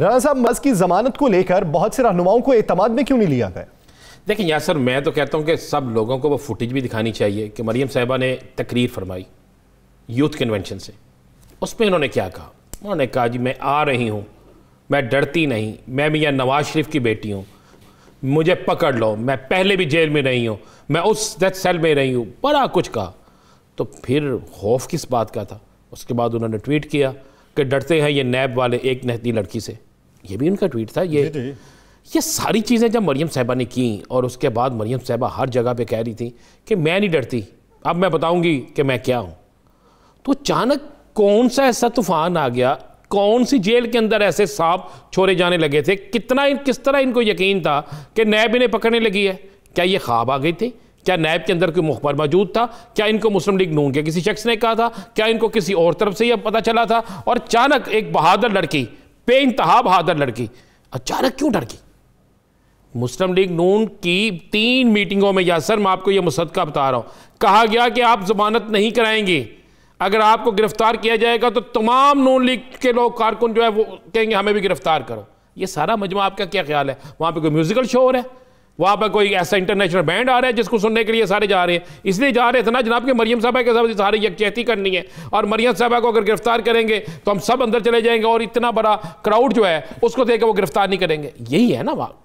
राणा साहब मस्क की जमानत को लेकर बहुत से रहनुमाओं को एतमाद में क्यों नहीं लिया गया देखिए यार सर मैं तो कहता हूँ कि सब लोगों को वो फुटेज भी दिखानी चाहिए कि मरियम साहिबा ने तकरीर फरमाई यूथ कन्वेंशन से उसमें इन्होंने क्या कहा उन्होंने कहा जी मैं आ रही हूँ मैं डरती नहीं मैं मियाँ नवाज शरीफ की बेटी हूँ मुझे पकड़ लो मैं पहले भी जेल में रही हूँ मैं उस डेथ सेल में रही हूँ बड़ा कुछ कहा तो फिर खौफ किस बात का था उसके बाद उन्होंने ट्वीट किया कि डरते हैं ये नैब वाले एक नहती लड़की से ये भी उनका ट्वीट था ये ये सारी चीज़ें जब मरियम साहबा ने की और उसके बाद मरियम साहबा हर जगह पे कह रही थी कि मैं नहीं डरती अब मैं बताऊंगी कि मैं क्या हूँ तो अचानक कौन सा ऐसा तूफान आ गया कौन सी जेल के अंदर ऐसे सांप छोड़े जाने लगे थे कितना इन, किस तरह इनको यकीन था कि नैब इन्हें पकड़ने लगी है क्या ये ख्वाब आ गई थी क्या नैब के अंदर कोई मुखबर मौजूद था क्या इनको मुस्लिम लीग नून के किसी शख्स ने कहा था क्या इनको किसी और तरफ से यह पता चला था और अचानक एक बहादुर लड़की बे बहादुर लड़की अचानक क्यों डर गई मुस्लिम लीग नून की तीन मीटिंगों में या सर मैं आपको यह मुसदका बता रहा हूं कहा गया कि आप जमानत नहीं कराएंगे अगर आपको गिरफ्तार किया जाएगा तो तमाम नून लीग के लोग कारकुन जो है वो कहेंगे हमें भी गिरफ्तार करो ये सारा मजमा आपका क्या ख्याल है वहां पर कोई म्यूज़िकल शो हो रहा है वहाँ पर कोई ऐसा इंटरनेशनल बैंड आ रहा है जिसको सुनने के लिए सारे जा रहे हैं इसलिए जा रहे थे ना जनाब के मरियम साहबा के साथ सारी यकचहती करनी है और मरियम साहबा को अगर गिरफ्तार करेंगे तो हम सब अंदर चले जाएंगे और इतना बड़ा क्राउड जो है उसको देख वो गिरफ्तार नहीं करेंगे यही है ना वहाँ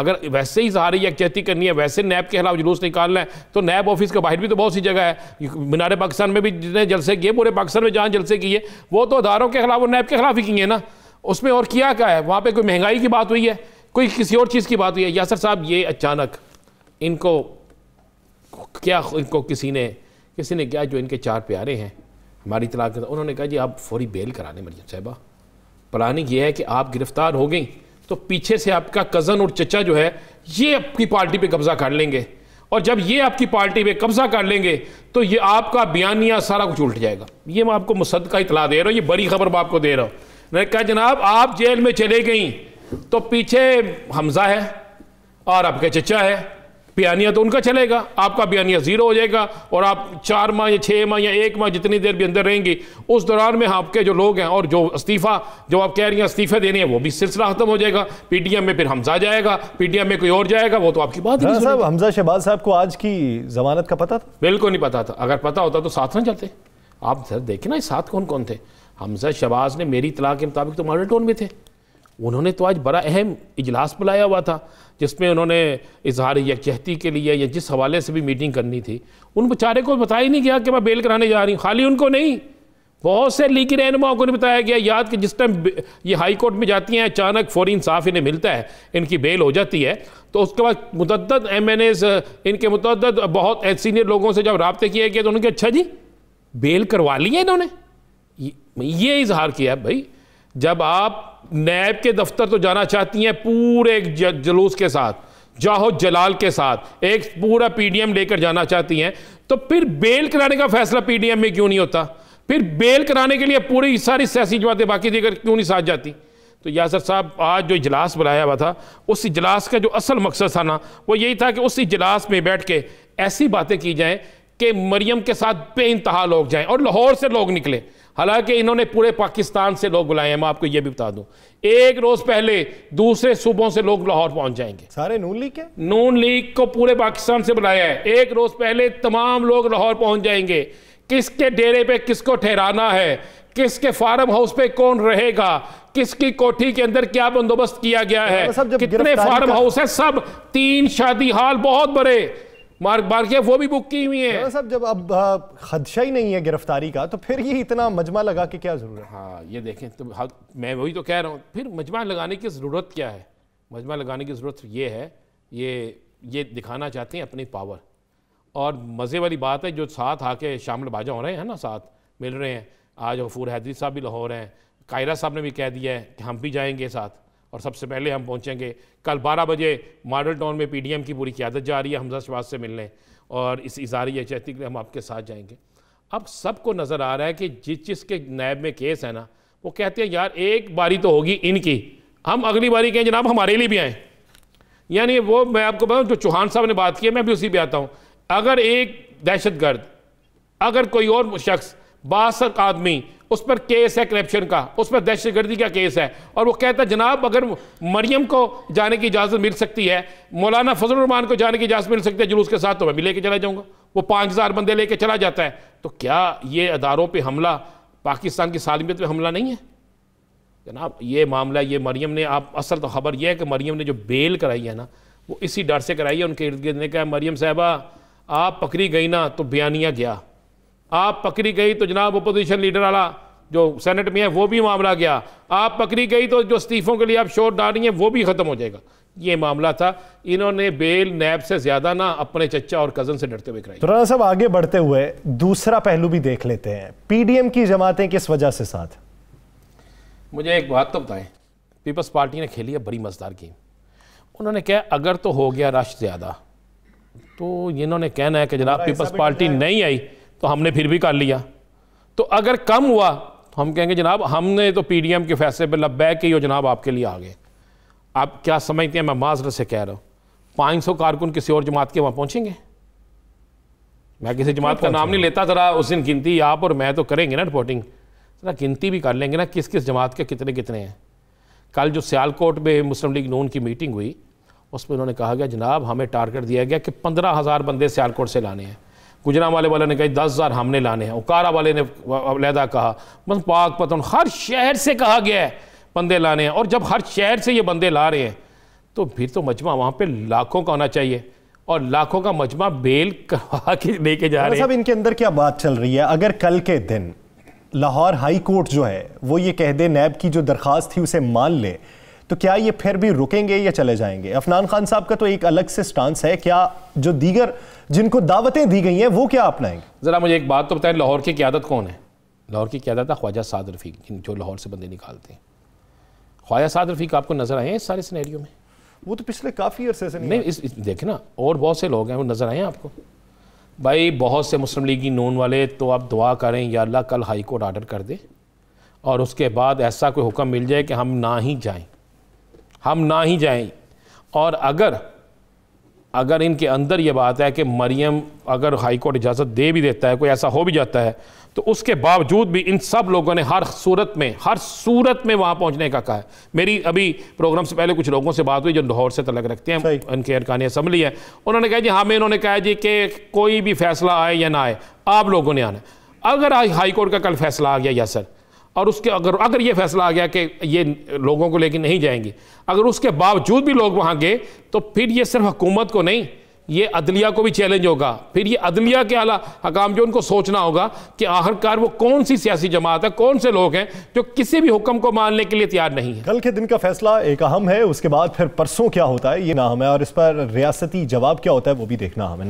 अगर वैसे ही सारी यकजहती करनी है वैसे नैब के खिलाफ जुलूस निकालना है तो नैब ऑफिस के बाहर भी तो बहुत सी जगह है मीनारे पाकिस्तान में भी जितने जलसे किए पूरे पाकिस्तान में जहाँ जलसे किए वो तो अदारों के खिलाफ और नैब के खिलाफ ही किए ना उसमें और किया क्या है वहाँ पर कोई महंगाई की बात हुई है कोई किसी और चीज़ की बात हुई है यासर साहब ये अचानक इनको क्या इनको किसी ने किसी ने क्या जो इनके चार प्यारे हैं हमारी तलाक के उन्होंने कहा जी आप फौरी बेल करा लें मरियम साहबा प्लानिंग ये है कि आप गिरफ्तार हो गई तो पीछे से आपका कज़न और चचा जो है ये आपकी पार्टी पे कब्ज़ा कर लेंगे और जब ये आपकी पार्टी पे कब्ज़ा कर लेंगे तो ये आपका बयानिया सारा कुछ उल्ट जाएगा ये मैं आपको मुसद का इतला दे रहा हूँ ये बड़ी खबर मैं आपको दे रहा हूँ मैंने कहा जनाब आप जेल में चले गई तो पीछे हमजा है और आपके चचा है बयानिया तो उनका चलेगा आपका बयानिया ज़ीरो हो जाएगा और आप चार माह या छः माह या एक माह जितनी देर भी अंदर रहेंगी उस दौरान में आपके जो लोग हैं और जो इस्तीफ़ा जो आप कह रही हैं इस्तीफ़े देने हैं वो भी सिलसिला ख़त्म हो जाएगा पी एम में फिर हमजा जाएगा पी एम में कोई और जाएगा वो तो आपकी बात नहीं हाँ साहब हमजा शहबाज साहब को आज की जमानत का पता था बिल्कुल नहीं पता था अगर पता होता तो साथ ना चलते आप देखे ना साथ कौन कौन थे हमजा शहबाज ने मेरी इतला के मुताबिक तो मॉडल टोन में थे उन्होंने तो आज बड़ा अहम इजलास बुलाया हुआ था जिसमें उन्होंने इजहार यकजहती के लिए या जिस हवाले से भी मीटिंग करनी थी उन बेचारे को बताया ही नहीं गया कि मैं बेल कराने जा रही हूँ खाली उनको नहीं बहुत से लीगी रहनुमाओं को नहीं बताया गया याद कि जिस टाइम ये हाई कोर्ट में जाती हैं अचानक फौरी इंसाफ इन्हें मिलता है इनकी बेल हो जाती है तो उसके बाद मुतद एम एन एज इनके मुतद बहुत सीनियर लोगों से जब रबते किए गए तो उनके अच्छा जी बेल करवा ली है इन्होंने ये इजहार किया भाई जब आप नैब के दफ्तर तो जाना चाहती हैं पूरे एक जलूस के साथ जाहो जलाल के साथ एक पूरा पीडीएम लेकर जाना चाहती हैं तो फिर बेल कराने का फैसला पीडीएम में क्यों नहीं होता फिर बेल कराने के लिए पूरी सारी सियासी जमातें बाकी देकर क्यों नहीं साथ जाती तो यासर साहब आज जो इजलास बुलाया हुआ था उस इजलास का जो असल मकसद था ना वो यही था कि उस इजलास में बैठ के ऐसी बातें की जाएँ कि मरियम के साथ बेानतहा लोग जाएँ और लाहौर से लोग निकलें हालांकि इन्होंने पूरे पाकिस्तान से लोग बुलाए हैं मैं आपको यह भी बता दूं एक रोज पहले दूसरे सूबों से लोग लाहौर पहुंच जाएंगे सारे नून लीग के नून लीग को पूरे पाकिस्तान से बुलाया है एक रोज पहले तमाम लोग लाहौर पहुंच जाएंगे किसके डेरे पे किसको ठहराना है किसके फार्म हाउस पे कौन रहेगा किसकी कोठी के अंदर क्या बंदोबस्त किया गया है तो कितने फार्म हाउस है सब तीन शादी हाल बहुत बड़े मार्क बारकिया वो भी बुक की हुई है हाँ, सब जब अब हाँ, खदशा ही नहीं है गिरफ्तारी का तो फिर ये इतना मजमा लगा के क्या जरूरत है हाँ ये देखें तो हाँ, मैं वही तो कह रहा हूँ फिर मजमा लगाने की ज़रूरत क्या है मजमा लगाने की ज़रूरत ये है ये ये दिखाना चाहते हैं अपनी पावर और मज़े वाली बात है जो साथ आके शामिल बाजा हो रहे हैं ना साथ मिल रहे हैं आज गफूर हैदरी साहब भी लाहौर हैं कायरा साहब ने भी कह दिया है कि हम भी जाएंगे साथ और सबसे पहले हम पहुंचेंगे कल 12 बजे मॉडल टाउन में पीडीएम की पूरी क्यादत जा रही है हमजा शबाज से मिलने और इस इजारी चैती के लिए हम आपके साथ जाएंगे अब सबको नज़र आ रहा है कि जिस जिस के नैब में केस है ना वो कहते हैं यार एक बारी तो होगी इनकी हम अगली बारी कहें जनाब हमारे लिए भी आएँ यानी वो मैं आपको बताऊँ जो चौहान साहब ने बात की है मैं भी उसी पर आता हूँ अगर एक दहशत अगर कोई और शख्स बासक आदमी उस पर केस है करप्शन का उस पर दहशत गर्दी का केस है और वो कहता है जनाब अगर मरियम को जाने की इजाज़त मिल सकती है मौलाना फजलरहमान को जाने की इजाज़त मिल सकती है जुलूस के साथ तो मैं भी लेके चला जाऊँगा वो पाँच हज़ार बंदे लेके चला जाता है तो क्या ये अदारों पर हमला पाकिस्तान की सालमियत पर हमला नहीं है जनाब ये मामला ये मरियम ने आप असल तो खबर यह है कि मरियम ने जो बेल कराई है ना वो इसी डर से कराई है उनके इर्द गिर्द ने कहा मरियम साहबा आप पकड़ी गई ना तो बयानिया गया आप पकड़ी गई तो जनाब अपोजिशन लीडर वाला जो सेनेट में है वो भी मामला गया आप पकड़ी गई तो जो इस्तीफ़ों के लिए आप शोर डाल रही हैं वो भी ख़त्म हो जाएगा ये मामला था इन्होंने बेल नैब से ज़्यादा ना अपने चचा और कज़न से डरते हुए कराई तो साहब आगे बढ़ते हुए दूसरा पहलू भी देख लेते हैं पीडीएम की जमातें किस वजह से साथ मुझे एक बात तो बताएं पीपल्स पार्टी ने खेली है बड़ी मज़ेदार गेम उन्होंने कहा अगर तो हो गया रश ज़्यादा तो इन्होंने कहना है कि जनाब पीपल्स पार्टी नहीं आई तो हमने फिर भी कर लिया तो अगर कम हुआ तो हम कहेंगे जनाब हमने तो पी डी एम के फैसले पर लब्बैक की जनाब आपके लिए आ गए आप क्या समझते हैं मैं माजर से कह रहा हूँ पाँच सौ कारकुन किसी और जमात के वहाँ पहुँचेंगे मैं किसी जमात का नाम नहीं लेता ज़रा उस दिन गिनती आप और मैं तो करेंगे ना रिपोर्टिंग ज़रा गिनती भी कर लेंगे ना किस किस जमात के कितने कितने हैं कल जो सियालकोट में मुस्लिम लीग नून की मीटिंग हुई उसमें उन्होंने कहा गया जनाब हमें टारगेट दिया गया कि पंद्रह हज़ार बंदे सियालकोट से लाने हैं गुजरा वाले वाले ने कही दस हज़ार हमने लाने हैं उकारा वाले ने अलहदा कहा बस पाक पतन हर शहर से कहा गया है बंदे लाने हैं और जब हर शहर से ये बंदे ला रहे हैं तो फिर तो मजमा वहाँ पर लाखों का होना चाहिए और लाखों का मजमा बेल करवा के लेके जा तो रहे हैं इनके अंदर क्या बात चल रही है अगर कल के दिन लाहौर हाई कोर्ट जो है वो ये कह दे नैब की जो दरख्वास्त थी उसे मान ले तो क्या ये फिर भी रुकेंगे या चले जाएंगे अफनान खान साहब का तो एक अलग से स्टांस है क्या जो दीगर जिनको दावतें दी गई हैं वो क्या अपनाएंगे ज़रा मुझे एक बात तो बताएं लाहौर की क्यादत कौन है लाहौर की क्यादत है ख्वाजा साद रफीक जो लाहौर से बंदे निकालते हैं ख्वाजा साद रफीक आपको नज़र आए हैं इस सारे सिनेरियो में वो तो पिछले काफ़ी अरसे से नहीं, नहीं इस, इस देखे ना और बहुत से लोग हैं वो नज़र आए हैं आपको भाई बहुत से मुस्लिम लीग की नून वाले तो आप दुआ करें या अल्लाह कल हाई कोर्ट आर्डर कर दे और उसके बाद ऐसा कोई हुक्म मिल जाए कि हम ना ही जाएं हम ना ही जाएं और अगर अगर इनके अंदर ये बात है कि मरियम अगर हाई कोर्ट इजाज़त दे भी देता है कोई ऐसा हो भी जाता है तो उसके बावजूद भी इन सब लोगों ने हर सूरत में हर सूरत में वहाँ पहुँचने का कहा है मेरी अभी प्रोग्राम से पहले कुछ लोगों से बात हुई जो लाहौर से तलग रखते हैं इनके अरकानी असम्बली है उन्होंने कहा जी हमें हाँ, इन्होंने कहा जी कि कोई भी फैसला आए या ना आए आप लोगों ने आना अगर हाई कोर्ट का कल फैसला आ गया या सर और उसके अगर अगर ये फैसला आ गया कि ये लोगों को लेकर नहीं जाएंगे अगर उसके बावजूद भी लोग वहाँ गए तो फिर ये सिर्फ हुकूमत को नहीं ये अदलिया को भी चैलेंज होगा फिर ये अदलिया के आला हकाम जो उनको सोचना होगा कि आखिरकार वो कौन सी सियासी जमात है कौन से लोग हैं जो किसी भी हुक्म को मानने के लिए तैयार नहीं है कल के दिन का फैसला एक अहम है उसके बाद फिर परसों क्या होता है ये ना हमें और इस पर रियासती जवाब क्या होता है वो भी देखना हमें